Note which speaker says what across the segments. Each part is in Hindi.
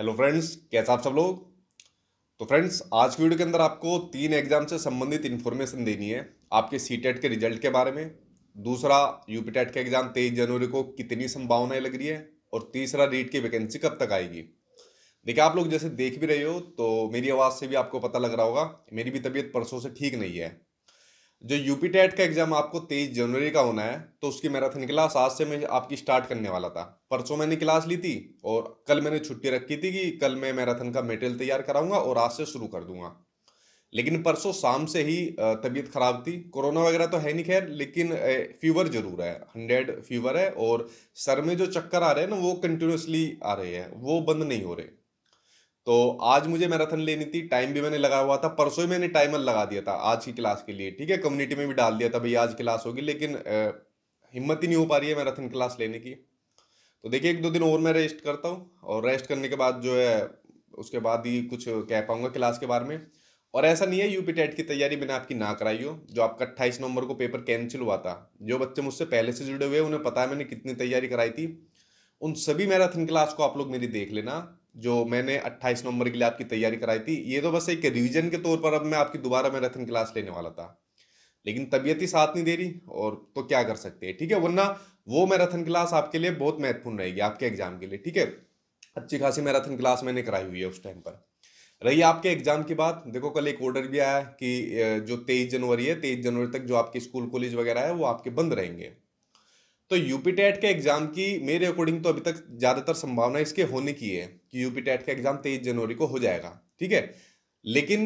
Speaker 1: हेलो फ्रेंड्स कैसा आप सब लोग तो फ्रेंड्स आज की वीडियो के अंदर आपको तीन एग्जाम से संबंधित इन्फॉर्मेशन देनी है आपके सी टेट e के रिजल्ट के बारे में दूसरा यूपी टेट का एग्जाम तेईस जनवरी को कितनी संभावनाएं लग रही है और तीसरा रीट की वैकेंसी कब तक आएगी देखिए आप लोग जैसे देख भी रहे हो तो मेरी आवाज़ से भी आपको पता लग रहा होगा मेरी भी तबीयत परसों से ठीक नहीं है जो यूपी टेट का एग्ज़ाम आपको तेईस जनवरी का होना है तो उसकी मैराथन क्लास आज से मैं आपकी स्टार्ट करने वाला था परसों मैंने क्लास ली थी और कल मैंने छुट्टी रखी थी कि कल मैं मैराथन का मेटेरियल तैयार कराऊंगा और आज से शुरू कर दूंगा लेकिन परसों शाम से ही तबीयत ख़राब थी कोरोना वगैरह तो है नहीं खैर लेकिन फीवर ज़रूर है हंड्रेड फीवर है और सर में जो चक्कर आ रहे हैं ना वो कंटिन्यूसली आ रहे हैं वो बंद नहीं हो रहे तो आज मुझे मैराथन लेनी थी टाइम भी मैंने लगाया हुआ था परसों ही मैंने टाइमर लगा दिया था आज की क्लास के लिए ठीक है कम्युनिटी में भी डाल दिया था भाई आज क्लास होगी लेकिन हिम्मत ही नहीं हो पा रही है मैराथन क्लास लेने की तो देखिए एक दो दिन और मैं रेस्ट करता हूँ और रेस्ट करने के बाद जो है उसके बाद ही कुछ कह पाऊँगा क्लास के बारे में और ऐसा नहीं है यूपी टेट की तैयारी मैंने आपकी ना कराई हो जो आपका अट्ठाईस नवंबर को पेपर कैंसिल हुआ था जो बच्चे मुझसे पहले से जुड़े हुए उन्हें पता है मैंने कितनी तैयारी कराई थी उन सभी मैराथन क्लास को आप लोग मेरी देख लेना जो मैंने 28 नवंबर के लिए आपकी तैयारी कराई थी ये तो बस एक रिवीजन के तौर पर अब मैं आपकी दोबारा मैराथन क्लास लेने वाला था लेकिन तबीयत ही साथ नहीं दे रही और तो क्या कर सकते हैं ठीक है वरना वो मैराथन क्लास आपके लिए बहुत महत्वपूर्ण रहेगी आपके एग्जाम के लिए ठीक है अच्छी खासी मैराथन क्लास मैंने कराई हुई है उस टाइम पर रही आपके एग्जाम की बात देखो कल एक ऑर्डर भी आया कि जो तेईस जनवरी है तेईस जनवरी तक जो आपके स्कूल कॉलेज वगैरह है वो आपके बंद रहेंगे तो यूपी टेट के एग्ज़ाम की मेरे अकॉर्डिंग तो अभी तक ज़्यादातर संभावना इसके होने की है कि यूपी टेट का एग्ज़ाम तेईस जनवरी को हो जाएगा ठीक है लेकिन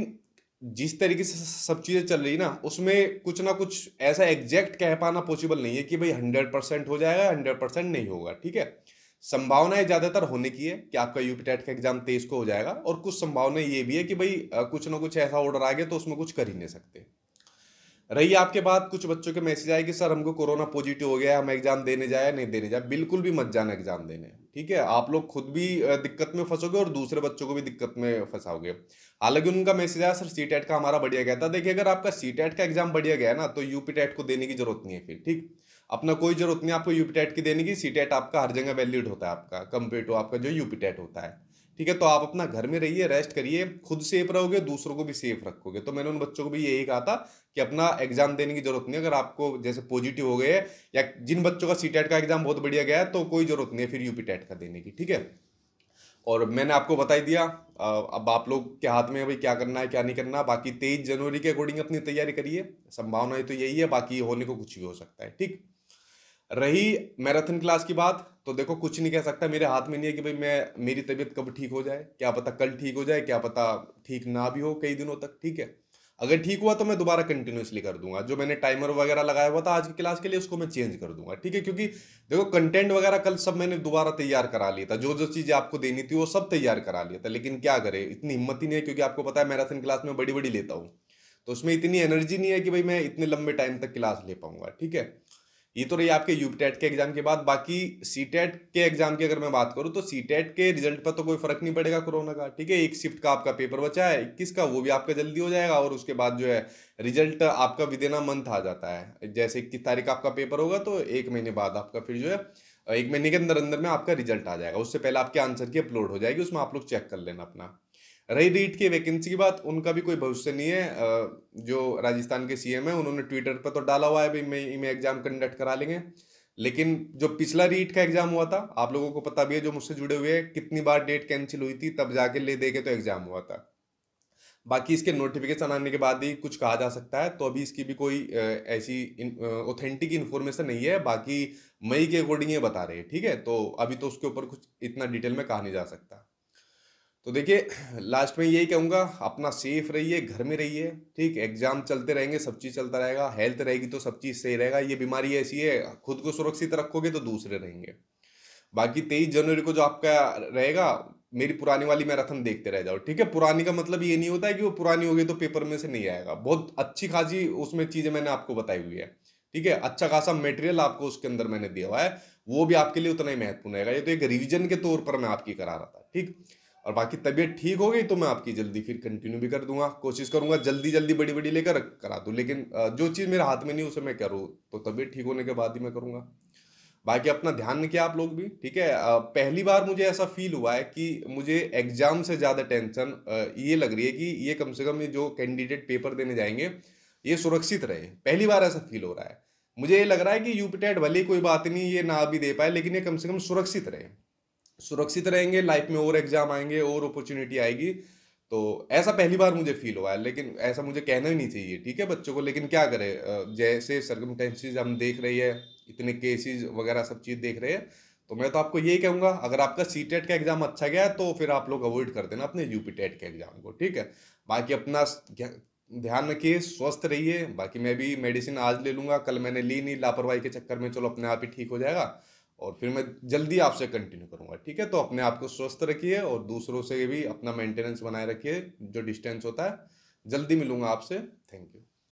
Speaker 1: जिस तरीके से सब चीज़ें चल रही ना उसमें कुछ ना कुछ ऐसा एग्जैक्ट कह पाना पॉसिबल नहीं है कि भाई हंड्रेड परसेंट हो जाएगा हंड्रेड परसेंट नहीं होगा ठीक है संभावनाएं ज़्यादातर होने की है कि आपका यूपी टेट का एग्ज़ाम तेईस को हो जाएगा और कुछ संभावना ये भी है कि भाई कुछ ना कुछ ऐसा ऑर्डर आ गया तो उसमें कुछ कर ही नहीं सकते रही आपके बाद कुछ बच्चों के मैसेज आए कि सर हमको कोरोना पॉजिटिव हो गया हम एग्जाम देने जाए नहीं देने जाए बिल्कुल भी मत जाना एग्जाम देने ठीक है आप लोग खुद भी दिक्कत में फंसोगे और दूसरे बच्चों को भी दिक्कत में फंसाओगे हालांकि उनका मैसेज आया सर सी का हमारा बढ़िया गया था देखिए अगर आपका सी का एग्जाम बढ़िया गया ना तो यूपी को देने की जरूरत नहीं है फिर ठीक अपना कोई जरूरत नहीं आपको यूपी की देने की सी आपका हर जगह वैलिड होता है आपका कंपेयर टू आपका जो यूपी होता है ठीक है तो आप अपना घर में रहिए रेस्ट करिए खुद सेफ रहोगे दूसरों को भी सेफ रखोगे तो मैंने उन बच्चों को भी यही कहा था कि अपना एग्जाम देने की जरूरत नहीं अगर आपको जैसे पॉजिटिव हो गए या जिन बच्चों का सी e का एग्जाम बहुत बढ़िया गया तो कोई जरूरत नहीं है फिर यूपी टेट e का देने की ठीक है और मैंने आपको बताई दिया अब आप लोग के हाथ में भाई क्या करना है क्या नहीं करना बाकी तेईस जनवरी के अकॉर्डिंग अपनी तैयारी करिए संभावनाएं तो यही है बाकी होने को कुछ भी हो सकता है ठीक रही मैराथन क्लास की बात तो देखो कुछ नहीं कह सकता मेरे हाथ में नहीं है कि भाई मैं मेरी तबीयत कब ठीक हो जाए क्या पता कल ठीक हो जाए क्या पता ठीक ना भी हो कई दिनों तक ठीक है अगर ठीक हुआ तो मैं दोबारा कंटिन्यूसली कर दूंगा जो मैंने टाइमर वगैरह लगाया हुआ था आज की क्लास के लिए उसको मैं चेंज कर दूंगा ठीक है क्योंकि देखो कंटेंट वगैरह कल सब मैंने दोबारा तैयार करा लिया था जो जो चीज़ें आपको देनी थी वो सब तैयार करा लिया था लेकिन क्या करे इतनी हिम्मत ही नहीं है क्योंकि आपको पता है मैराथन क्लास में बड़ी बड़ी लेता हूँ तो उसमें इतनी एनर्जी नहीं है कि भाई मैं इतने लंबे टाइम तक क्लास ले पाऊंगा ठीक है ये तो रही आपके यूपटेट के एग्जाम के बाद बाकी सीटेट के एग्जाम की अगर मैं बात करूँ तो सीटेट के रिजल्ट पर तो कोई फर्क नहीं पड़ेगा कोरोना का ठीक है एक शिफ्ट का आपका पेपर बचा है इक्कीस का वो भी आपका जल्दी हो जाएगा और उसके बाद जो है रिजल्ट आपका विदिन मंथ आ जाता है जैसे इक्कीस तारीख का आपका पेपर होगा तो एक महीने बाद आपका फिर जो है एक महीने के अंदर अंदर में आपका रिजल्ट आ जाएगा उससे पहले आपके आंसर की अपलोड हो जाएगी उसमें आप लोग चेक कर लेना अपना रही रीट की वैकेंसी की बात उनका भी कोई भविष्य नहीं है जो राजस्थान के सीएम है उन्होंने ट्विटर पर तो डाला हुआ है भाई मई में एग्जाम कंडक्ट करा लेंगे लेकिन जो पिछला रीट का एग्जाम हुआ था आप लोगों को पता भी है जो मुझसे जुड़े हुए हैं कितनी बार डेट कैंसिल हुई थी तब जाके ले दे के तो एग्जाम हुआ था बाकी इसके नोटिफिकेशन आने के बाद ही कुछ कहा जा सकता है तो अभी इसकी भी कोई ऐसी ऑथेंटिक इन्फॉर्मेशन नहीं है बाकी मई के अकॉर्डिंग ये बता रहे हैं ठीक है तो अभी तो उसके ऊपर कुछ इतना डिटेल में कहा नहीं जा सकता तो देखिए लास्ट में यही कहूँगा अपना सेफ रहिए घर में रहिए ठीक एग्जाम चलते रहेंगे सब चीज़ चलता रहेगा हेल्थ रहेगी तो सब चीज़ सही रहेगा ये बीमारी ऐसी है खुद को सुरक्षित रखोगे तो दूसरे रहेंगे बाकी तेईस जनवरी को जो आपका रहेगा मेरी पुरानी वाली मैराथन देखते रह जाओ ठीक है पुरानी का मतलब ये नहीं होता है कि वो पुरानी होगी तो पेपर में से नहीं आएगा बहुत अच्छी खासी उसमें चीज़ें मैंने आपको बताई हुई है ठीक है अच्छा खासा मटेरियल आपको उसके अंदर मैंने दिया हुआ है वो भी आपके लिए उतना ही महत्वपूर्ण रहेगा ये तो एक रिविजन के तौर पर मैं आपकी करा रहा था ठीक और बाकी तबीयत ठीक हो गई तो मैं आपकी जल्दी फिर कंटिन्यू भी कर दूंगा कोशिश करूंगा जल्दी जल्दी बड़ी बड़ी लेकर करा दूँ लेकिन जो चीज़ मेरे हाथ में नहीं उसे मैं करूँ तो तबीयत ठीक होने के बाद ही मैं करूँगा बाकी अपना ध्यान रखिए आप लोग भी ठीक है पहली बार मुझे ऐसा फील हुआ है कि मुझे एग्जाम से ज़्यादा टेंशन ये लग रही है कि ये कम से कम ये जो कैंडिडेट पेपर देने जाएंगे ये सुरक्षित रहे पहली बार ऐसा फील हो रहा है मुझे ये लग रहा है कि यूपीटेट भले कोई बात नहीं ये ना भी दे पाए लेकिन ये कम से कम सुरक्षित रहे सुरक्षित रहेंगे लाइफ में और एग्जाम आएंगे और अपॉर्चुनिटी आएगी तो ऐसा पहली बार मुझे फील हुआ है लेकिन ऐसा मुझे कहना ही नहीं चाहिए ठीक है बच्चों को लेकिन क्या करें जैसे सर्कमटेंसेज हम देख रही है इतने केसेज वगैरह सब चीज़ देख रहे हैं तो मैं तो आपको यही कहूँगा अगर आपका सी टेट e का एग्ज़ाम अच्छा गया तो फिर आप लोग अवॉइड कर देना अपने यूपी टेट e के एग्ज़ाम को ठीक है बाकी अपना ध्यान रखिए स्वस्थ रहिए बाकी मैं भी मेडिसिन आज ले लूँगा कल मैंने ली नहीं लापरवाही के चक्कर में चलो अपने आप ही ठीक हो जाएगा और फिर मैं जल्दी आपसे कंटिन्यू करूँगा ठीक है तो अपने आप को स्वस्थ रखिए और दूसरों से भी अपना मेंटेनेंस बनाए रखिए जो डिस्टेंस होता है जल्दी मिलूंगा आपसे थैंक यू